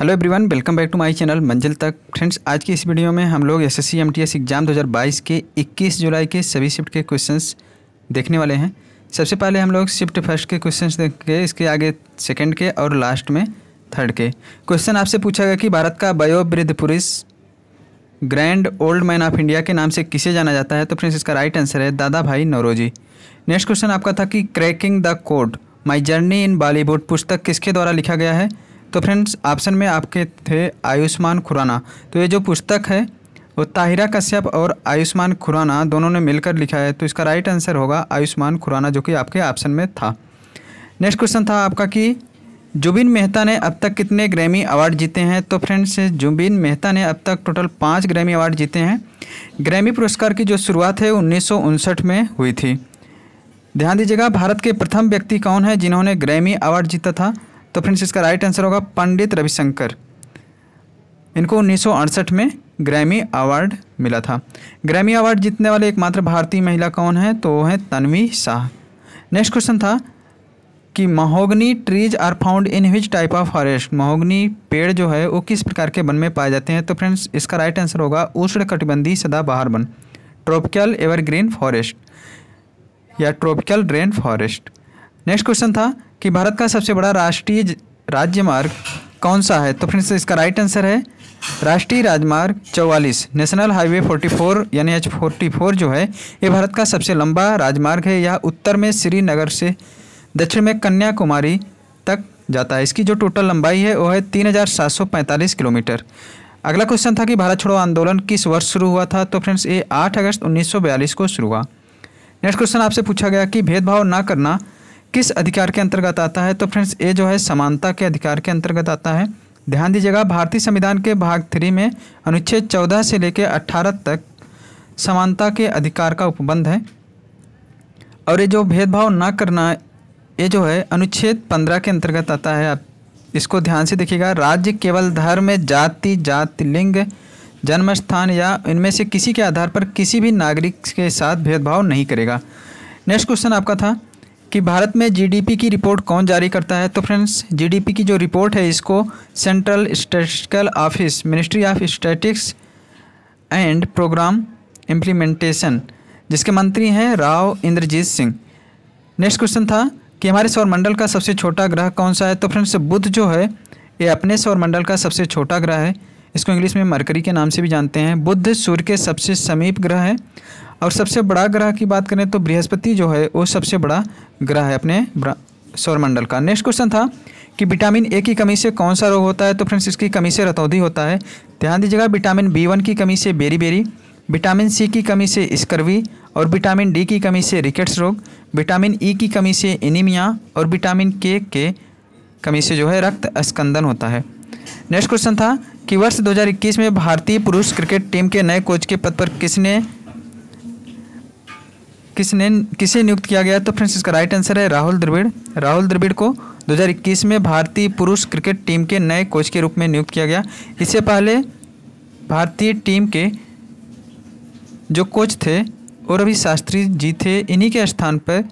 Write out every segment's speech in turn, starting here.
hello everyone welcome back to my channel मंजिल तक friends आज की इस वीडियो में हम लोग एस एस एग्ज़ाम 2022 के 21 जुलाई के सभी शिफ्ट के क्वेश्चंस देखने वाले हैं सबसे पहले हम लोग शिफ्ट फर्स्ट के क्वेश्चंस देखेंगे इसके आगे सेकंड के और लास्ट में थर्ड के क्वेश्चन आपसे पूछा गया कि भारत का वयोवृद्ध पुरुष grand old man of India के नाम से किसे जाना जाता है तो फ्रेंड्स इसका राइट आंसर है दादा भाई नौरोजी नेक्स्ट क्वेश्चन आपका था कि cracking the code my journey in Bollywood पुस्तक किसके द्वारा लिखा गया है तो फ्रेंड्स ऑप्शन में आपके थे आयुष्मान खुराना तो ये जो पुस्तक है वो ताहिरा कश्यप और आयुष्मान खुराना दोनों ने मिलकर लिखा है तो इसका राइट आंसर होगा आयुष्मान खुराना जो कि आपके ऑप्शन में था नेक्स्ट क्वेश्चन था आपका कि जुबिन मेहता ने अब तक कितने ग्रैमी अवार्ड जीते हैं तो फ्रेंड्स जुबिन मेहता ने अब तक टोटल पाँच ग्रैमी अवार्ड जीते हैं ग्रैमी पुरस्कार की जो शुरुआत है उन्नीस में हुई थी ध्यान दीजिएगा भारत के प्रथम व्यक्ति कौन है जिन्होंने ग्रैमी अवार्ड जीता था तो फ्रेंड्स इसका राइट आंसर होगा पंडित रविशंकर इनको उन्नीस में ग्रैमी अवार्ड मिला था ग्रैमी अवार्ड जीतने वाले एकमात्र भारतीय महिला कौन है तो वो हैं तन्वी शाह नेक्स्ट क्वेश्चन था कि mahogany trees are found in which type of forest mahogany पेड़ जो है वो किस प्रकार के वन में पाए जाते हैं तो फ्रेंड्स इसका राइट आंसर होगा उष्ण कटिबंधी सदा बाहर वन ट्रॉपिकल एवरग्रीन फॉरेस्ट या tropical rain forest next question था कि भारत का सबसे बड़ा राष्ट्रीय राज्यमार्ग कौन सा है तो फ्रेंड्स इसका राइट आंसर है राष्ट्रीय राजमार्ग चौवालीस नेशनल हाईवे 44 यानी एच फोर्टी जो है ये भारत का सबसे लंबा राजमार्ग है यह उत्तर में श्रीनगर से दक्षिण में कन्याकुमारी तक जाता है इसकी जो टोटल लंबाई है वो है 3745 किलोमीटर अगला क्वेश्चन था कि भारत छोड़ो आंदोलन किस वर्ष शुरू हुआ था तो फ्रेंड्स ये 8 अगस्त 1942 को शुरू हुआ नेक्स्ट क्वेश्चन आपसे पूछा गया कि भेदभाव ना करना किस अधिकार के अंतर्गत आता है तो फ्रेंड्स ये जो है समानता के अधिकार के अंतर्गत आता है ध्यान दीजिएगा भारतीय संविधान के भाग थ्री में अनुच्छेद चौदह से लेकर अट्ठारह तक समानता के अधिकार का उपबंध है और ये जो भेदभाव ना करना ये जो है अनुच्छेद पंद्रह के अंतर्गत आता है आप इसको ध्यान से देखिएगा राज्य केवल धर्म जाति जाति लिंग जन्म स्थान या इनमें से किसी के आधार पर किसी भी नागरिक के साथ भेदभाव नहीं करेगा नेक्स्ट क्वेश्चन आपका था कि भारत में जीडीपी की रिपोर्ट कौन जारी करता है तो फ्रेंड्स जीडीपी की जो रिपोर्ट है इसको central statistical office ministry of statistics and programme implementation जिसके मंत्री हैं राव इंद्रजीत सिंह नेक्स्ट क्वेश्चन था कि हमारे सौरमंडल का सबसे छोटा ग्रह कौन सा है तो फ्रेंड्स बुध जो है ये अपने सौरमंडल का सबसे छोटा ग्रह है इसको इंग्लिश में मरकरी के नाम से भी जानते हैं बुध सूर्य के सबसे समीप ग्रह है और सबसे बड़ा ग्रह की बात करें तो बृहस्पति जो है वो सबसे बड़ा ग्रह है अपने सौरमंडल का नेक्स्ट क्वेश्चन था कि विटामिन ए की कमी से कौन सा रोग होता है तो फ्रेंड्स इसकी कमी से रतौधी होता है ध्यान दीजिएगा विटामिन बी वन की कमी से बेरी बेरी विटामिन सी की कमी से स्कर्वी और विटामिन डी की कमी से रिकेट्स रोग विटामिन ई e की कमी से एनीमिया और विटामिन के के कमी से जो है रक्त स्कंदन होता है नेक्स्ट क्वेश्चन था कि वर्ष 2021 में भारतीय पुरुष क्रिकेट टीम के नए कोच के पद पर किसने किसने किसे नियुक्त किया गया तो फ्रेंड्स इसका राइट आंसर है राहुल द्रविड़ राहुल द्रविड़ को 2021 में भारतीय पुरुष क्रिकेट टीम के नए कोच के रूप में नियुक्त किया गया इससे पहले भारतीय टीम के जो कोच थे और अभी शास्त्री जी थे इन्हीं के स्थान पर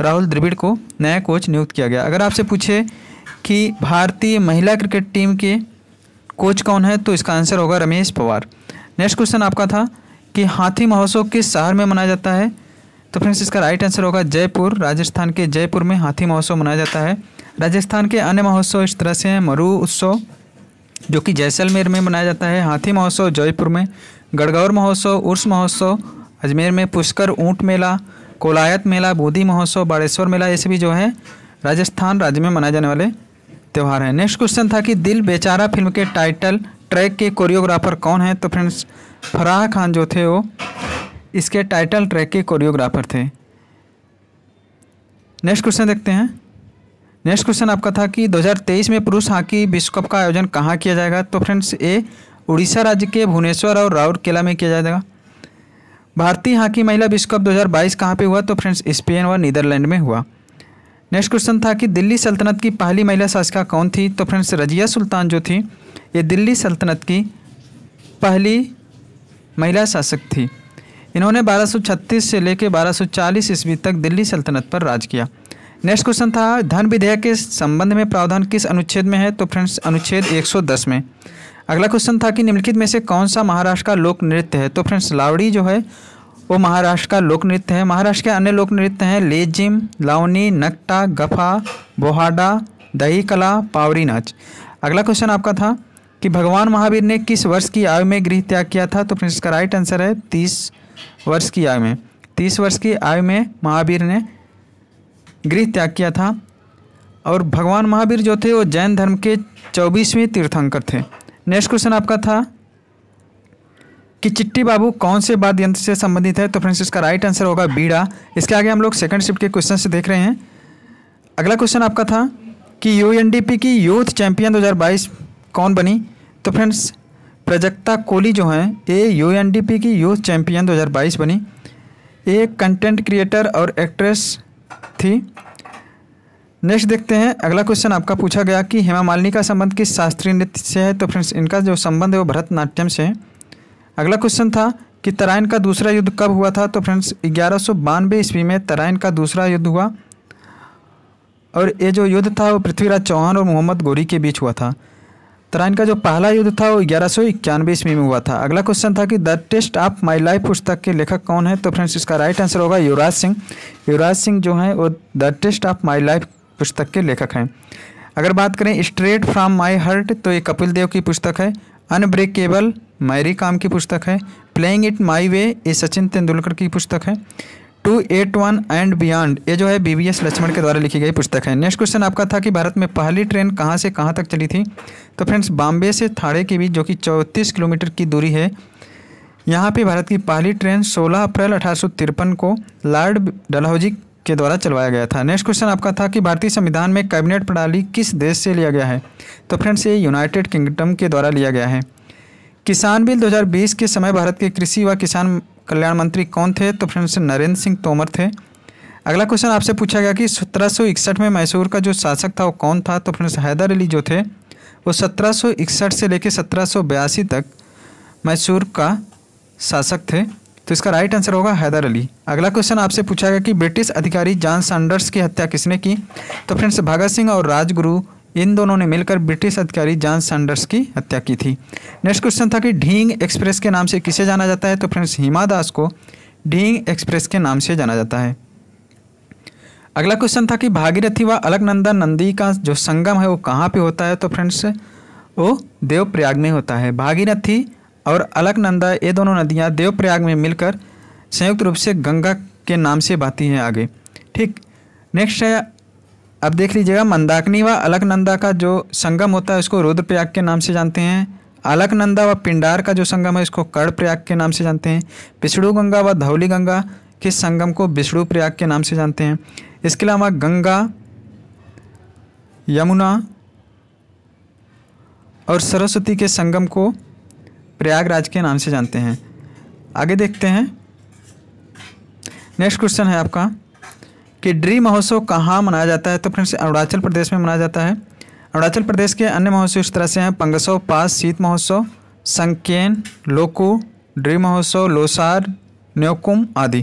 राहुल द्रविड़ को नया कोच नियुक्त किया गया अगर आपसे पूछे कि भारतीय महिला क्रिकेट टीम के कोच कौन है तो इसका आंसर होगा रमेश पवार नेक्स्ट क्वेश्चन आपका था कि हाथी महोत्सव किस शहर में मनाया जाता है तो फ्रेंड्स इसका राइट आंसर होगा जयपुर राजस्थान के जयपुर में हाथी महोत्सव मनाया जाता है राजस्थान के अन्य महोत्सव इस तरह से हैं मरु उत्सव जो कि जैसलमेर में मनाया जाता है हाथी महोत्सव जयपुर में गढ़गौर महोत्सव उर्स महोत्सव अजमेर में पुष्कर ऊँट मेला कोलायत मेला बोधी महोत्सव बाड़ेश्वर मेला ऐसे भी जो है राजस्थान राज्य में मनाए जाने वाले त्यौहार हैं नेक्स्ट क्वेश्चन था कि दिल बेचारा फिल्म के टाइटल ट्रैक के कोरियोग्राफर कौन है तो फ्रेंड्स फराह खान जो थे वो इसके टाइटल ट्रैक के कोरियोग्राफर थे नेक्स्ट क्वेश्चन देखते हैं नेक्स्ट क्वेश्चन आपका था कि 2023 में पुरुष हॉकी विश्व कप का आयोजन कहाँ किया जाएगा तो फ्रेंड्स ए उड़ीसा राज्य के भुवनेश्वर और राउरकेला में किया जाएगा भारतीय हॉकी महिला विश्व कप 2022 कहाँ पर हुआ तो फ्रेंड्स स्पेन व नीदरलैंड में हुआ नेक्स्ट क्वेश्चन था कि दिल्ली सल्तनत की पहली महिला शासिका कौन थी तो फ्रेंड्स रजिया सुल्तान जो थी ये दिल्ली सल्तनत की पहली महिला शासक थी इन्होंने 1236 से लेकर 1240 ईस्वी तक दिल्ली सल्तनत पर राज किया नेक्स्ट क्वेश्चन था धन विधेयक के संबंध में प्रावधान किस अनुच्छेद में है तो फ्रेंड्स अनुच्छेद 110 में अगला क्वेश्चन था कि निम्नलिखित में से कौन सा महाराष्ट्र का लोक नृत्य है तो फ्रेंड्स लावड़ी जो है वो महाराष्ट्र का लोक नृत्य है महाराष्ट्र के अन्य लोक नृत्य हैं लेजिम लावनी नकटा गफा बोहाडा दही कला पावरी नाच अगला क्वेश्चन आपका था कि भगवान महावीर ने किस वर्ष की आयु में गृह त्याग किया था तो फ्रेंड्स का राइट आंसर है तीस वर्ष की आयु में तीस वर्ष की आयु में महावीर ने गृह त्याग किया था और भगवान महावीर जो थे वो जैन धर्म के चौबीसवें तीर्थंकर थे नेक्स्ट क्वेश्चन आपका था कि चिट्टी बाबू कौन से वाद्य यंत्र से संबंधित है तो फ्रेंड्स इसका राइट आंसर होगा बीड़ा इसके आगे हम लोग सेकंड शिफ्ट के क्वेश्चन से देख रहे हैं अगला क्वेश्चन आपका था कि यू की यूथ चैंपियन 2022 कौन बनी तो फ्रेंड्स प्रजक्ता कोहली जो हैं ये यू की यूथ चैम्पियन 2022 बनी ये कंटेंट क्रिएटर और एक्ट्रेस थी नेक्स्ट देखते हैं अगला क्वेश्चन आपका पूछा गया कि हेमा मालिनी का संबंध किस शास्त्रीय नृत्य से है तो फ्रेंड्स इनका जो संबंध है वो भरतनाट्यम से है अगला क्वेश्चन था कि तराइन का दूसरा युद्ध कब हुआ था तो फ्रेंड्स ग्यारह सौ बानवे ईस्वी में तराइन का दूसरा युद्ध हुआ और ये जो युद्ध था वो पृथ्वीराज चौहान और मोहम्मद गोरी के बीच हुआ था तरह इनका जो पहला युद्ध था वो ग्यारह सौ इक्यानवे ईस्वी में हुआ था अगला क्वेश्चन था कि the taste of my life पुस्तक के लेखक कौन है तो फ्रेंड्स इसका राइट आंसर होगा युवराज सिंह युवराज सिंह जो हैं वो the taste of my life पुस्तक के लेखक हैं अगर बात करें स्ट्रेट फ्रॉम माई हर्ट तो ये कपिल देव की पुस्तक है अनब्रेकेबल मैरी काम की पुस्तक है प्लेइंग इट माई वे ये सचिन तेंदुलकर की पुस्तक है two eight one and beyond ये जो है बीवीएस लक्ष्मण के द्वारा लिखी गई पुस्तक है नेक्स्ट क्वेश्चन आपका था कि भारत में पहली ट्रेन कहाँ से कहाँ तक चली थी तो फ्रेंड्स बॉम्बे से थाड़े के बीच जो कि चौंतीस किलोमीटर की दूरी है यहाँ पे भारत की पहली ट्रेन 16 अप्रैल अठारह को लॉर्ड डलहौजी के द्वारा चलवाया गया था नेक्स्ट क्वेश्चन आपका था कि भारतीय संविधान में कैबिनेट प्रणाली किस देश से लिया गया है तो फ्रेंड्स ये यूनाइटेड किंगडम के द्वारा लिया गया है किसान बिल 2020 के समय भारत के कृषि व किसान कल्याण मंत्री कौन थे तो फ्रेंड्स नरेंद्र सिंह तोमर थे अगला क्वेश्चन आपसे पूछा गया कि सत्रह में मैसूर का जो शासक था वो कौन था तो फ्रेंड्स हैदर अली जो थे वो सत्रह से लेकर सत्रह तक मैसूर का शासक थे तो इसका राइट आंसर होगा हैदर अली अगला क्वेश्चन आपसे पूछा गया कि ब्रिटिश अधिकारी जॉन सैंडर्स की हत्या किसने की तो फ्रेंड्स भगत सिंह और राजगुरु इन दोनों ने मिलकर ब्रिटिश अधिकारी जॉन सैंडर्स की हत्या की थी नेक्स्ट क्वेश्चन था कि ढींग एक्सप्रेस के नाम से किसे जाना जाता है तो फ्रेंड्स हिमा दास को ढींग एक्सप्रेस के नाम से जाना जाता है अगला क्वेश्चन था कि भागीरथी व अलकनंदा नंदी का जो संगम है वो कहाँ पे होता है तो फ्रेंड्स वो देवप्रयाग में होता है भागीरथी और अलकनंदा ये दोनों नदियाँ देवप्रयाग में मिलकर संयुक्त रूप से गंगा के नाम से बहती हैं आगे ठीक नेक्स्ट है अब देख लीजिएगा मंदाकिनी व अलकनंदा का जो संगम होता है उसको रुद्रप्रयाग के नाम से जानते हैं अलकनंदा व पिंडार का जो संगम है इसको कर्णप्रयाग के नाम से जानते हैं विष्णु गंगा व धौली गंगा के संगम को विष्णु प्रयाग के नाम से जानते हैं इसके अलावा गंगा यमुना और सरस्वती के संगम को प्रयागराज के नाम से जानते हैं आगे देखते हैं नेक्स्ट क्वेश्चन है आपका कि ड्री महोत्सव कहाँ मनाया जाता है तो फ्रेंड्स अरुणाचल प्रदेश में मनाया जाता है अरुणाचल प्रदेश के अन्य महोत्सव इस तरह से हैं पंगसव पास शीत महोत्सव संकेन लोकू ड्री महोत्सव लोसार न्योकुम आदि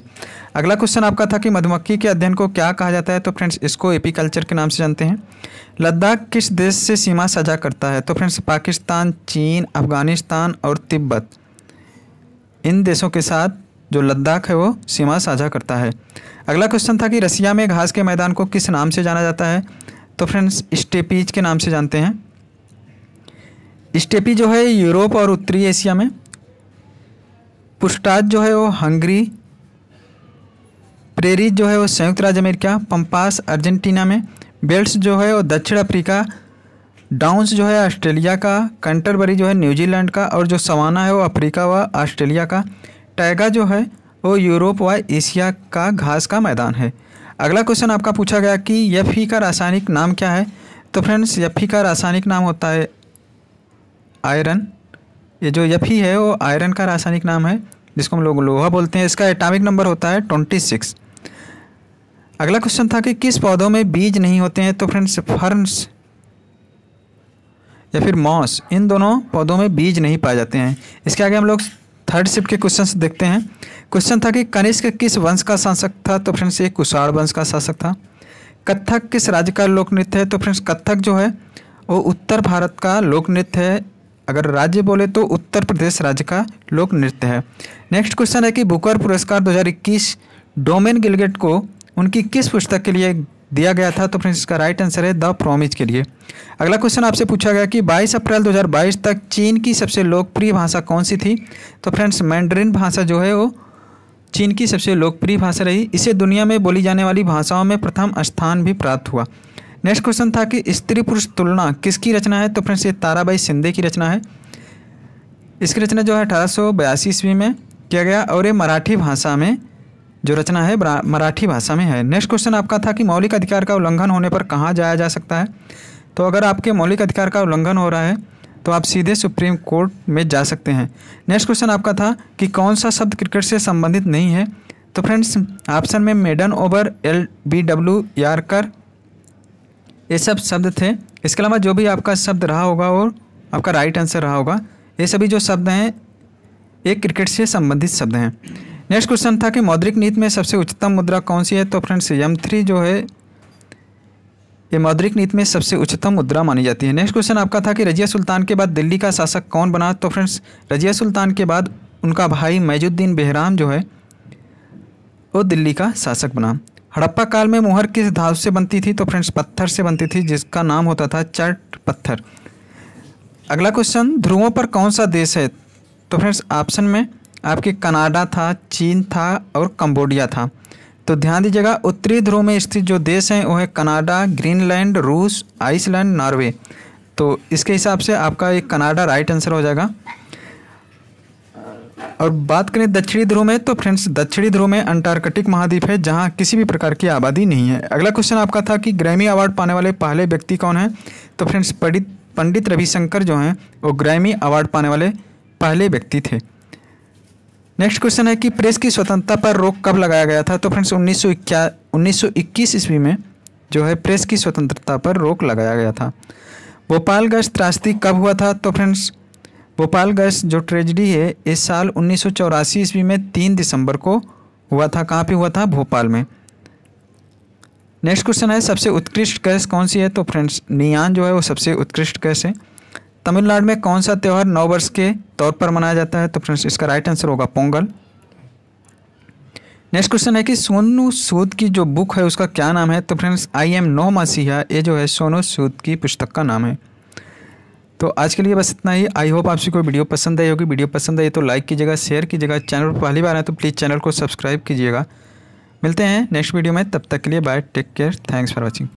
अगला क्वेश्चन आपका था कि मधुमक्खी के अध्ययन को क्या कहा जाता है तो फ्रेंड्स इसको एपीकल्चर के नाम से जानते हैं लद्दाख किस देश से सीमा साझा करता है तो फ्रेंड्स पाकिस्तान चीन अफगानिस्तान और तिब्बत इन देशों के साथ जो लद्दाख है वो सीमा साझा करता है अगला क्वेश्चन था कि रसिया में घास के मैदान को किस नाम से जाना जाता है तो फ्रेंड्स स्टेपीज के नाम से जानते हैं स्टेपी जो है यूरोप और उत्तरी एशिया में पुस्टाज जो है वो हंगरी प्रेरित जो है वो संयुक्त राज्य अमेरिका पंपास अर्जेंटीना में बेल्ट्स जो है वो दक्षिण अफ्रीका डाउंस जो है ऑस्ट्रेलिया का कंटरबरी जो है न्यूजीलैंड का और जो सवाना है वो अफ्रीका व ऑस्ट्रेलिया का टैगा जो है वो यूरोप व एशिया का घास का मैदान है अगला क्वेश्चन आपका पूछा गया कि यफी का रासायनिक नाम क्या है तो फ्रेंड्स यफी का रासायनिक नाम होता है आयरन ये जो यफी है वो आयरन का रासायनिक नाम है जिसको हम लोग लोहा बोलते हैं इसका एटॉमिक नंबर होता है ट्वेंटी सिक्स अगला क्वेश्चन था कि किस पौधों में बीज नहीं होते हैं तो फ्रेंड्स फर्न्स या फिर मॉस इन दोनों पौधों में बीज नहीं पाए जाते हैं इसके आगे हम लोग थर्ड शिफ्ट के क्वेश्चन देखते हैं क्वेश्चन था कि कनिष्क किस वंश का शासक था तो फ्रेंड्स ये कुषाण वंश का शासक था कथक किस राज्य का लोक नृत्य है तो फ्रेंड्स कथक जो है वो उत्तर भारत का लोक नृत्य है अगर राज्य बोले तो उत्तर प्रदेश राज्य का लोक नृत्य है नेक्स्ट क्वेश्चन है कि बुकर पुरस्कार 2021 डोमेन गिलगेट को उनकी किस पुस्तक के लिए दिया गया था तो फ्रेंड्स इसका राइट आंसर है द प्रोमिज के लिए अगला क्वेश्चन आपसे पूछा गया कि 22 अप्रैल 2022 तक चीन की सबसे लोकप्रिय भाषा कौन सी थी तो फ्रेंड्स मैंड्रिन भाषा जो है वो चीन की सबसे लोकप्रिय भाषा रही इसे दुनिया में बोली जाने वाली भाषाओं में प्रथम स्थान भी प्राप्त हुआ नेक्स्ट क्वेश्चन था कि स्त्री पुरुष तुलना किसकी रचना है तो फ्रेंड्स ये ताराबाई सिंधे की रचना है इसकी रचना जो है अठारह ईस्वी में किया गया और ये मराठी भाषा में जो रचना है मराठी भाषा में है नेक्स्ट क्वेश्चन आपका था कि मौलिक अधिकार का उल्लंघन होने पर कहाँ जाया जा सकता है तो अगर आपके मौलिक अधिकार का उल्लंघन हो रहा है तो आप सीधे सुप्रीम कोर्ट में जा सकते हैं नेक्स्ट क्वेश्चन आपका था कि कौन सा शब्द क्रिकेट से संबंधित नहीं है तो फ्रेंड्स ऑप्शन में maiden over L B W yorker ये सब शब्द थे इसके अलावा जो भी आपका शब्द रहा होगा और आपका राइट आंसर रहा होगा ये सभी जो शब्द हैं ये क्रिकेट से संबंधित शब्द हैं नेक्स्ट क्वेश्चन था कि मौद्रिक नीति में सबसे उच्चतम मुद्रा कौन सी है तो फ्रेंड्स यम थ्री जो है ये मौद्रिक नीति में सबसे उच्चतम मुद्रा मानी जाती है नेक्स्ट क्वेश्चन आपका था कि रजिया सुल्तान के बाद दिल्ली का शासक कौन बना तो फ्रेंड्स रजिया सुल्तान के बाद उनका भाई मैजुद्दीन बेहराम जो है वो दिल्ली का शासक बना हड़प्पा काल में मोहर किस धातु से बनती थी तो फ्रेंड्स पत्थर से बनती थी जिसका नाम होता था चट पत्थर अगला क्वेश्चन ध्रुवों पर कौन सा देश है तो फ्रेंड्स ऑप्शन में आपके कनाडा था चीन था और कंबोडिया था तो ध्यान दीजिएगा उत्तरी ध्रुव में स्थित जो देश हैं वो है कनाडा ग्रीनलैंड रूस आइसलैंड नॉर्वे तो इसके हिसाब से आपका एक कनाडा राइट आंसर हो जाएगा और बात करें दक्षिणी ध्रुव में तो फ्रेंड्स दक्षिणी ध्रुव में अंटार्कटिक महाद्वीप है जहां किसी भी प्रकार की आबादी नहीं है अगला क्वेश्चन आपका था कि ग्रैमी अवार्ड पाने वाले पहले व्यक्ति कौन हैं तो फ्रेंड्स पंडित पंडित रविशंकर जो हैं वो ग्रैमी अवार्ड पाने वाले पहले व्यक्ति थे नेक्स्ट क्वेश्चन है कि प्रेस की स्वतंत्रता पर रोक कब लगाया गया था तो फ्रेंड्स उन्नीस सौ ईस्वी में जो है प्रेस की स्वतंत्रता पर रोक लगाया गया था भोपालगंज त्रासदी कब हुआ था तो फ्रेंड्स भोपालगंज जो ट्रेजडी है इस साल उन्नीस ईस्वी में तीन दिसंबर को हुआ था कहाँ पे हुआ था भोपाल में नेक्स्ट क्वेश्चन है सबसे उत्कृष्ट गैस कौन सी है तो फ्रेंड्स नियान जो है वो सबसे उत्कृष्ट गैस है तमिलनाडु में कौन सा त्यौहार नौ वर्ष के तौर पर मनाया जाता है तो फ्रेंड्स इसका राइट आंसर होगा पोंगल नेक्स्ट क्वेश्चन है कि सोनू सूद की जो बुक है उसका क्या नाम है तो फ्रेंड्स आई एम नो मसीहा ये जो है सोनू सूद की पुस्तक का नाम है तो आज के लिए बस इतना ही आई होप आपसे कोई वीडियो पसंद आई होगी वीडियो पसंद आई तो लाइक कीजिएगा शेयर कीजिएगा चैनल पर पहली बार है तो प्लीज़ चैनल को सब्सक्राइब कीजिएगा मिलते हैं नेक्स्ट वीडियो में तब तक के लिए bye take care thanks for watching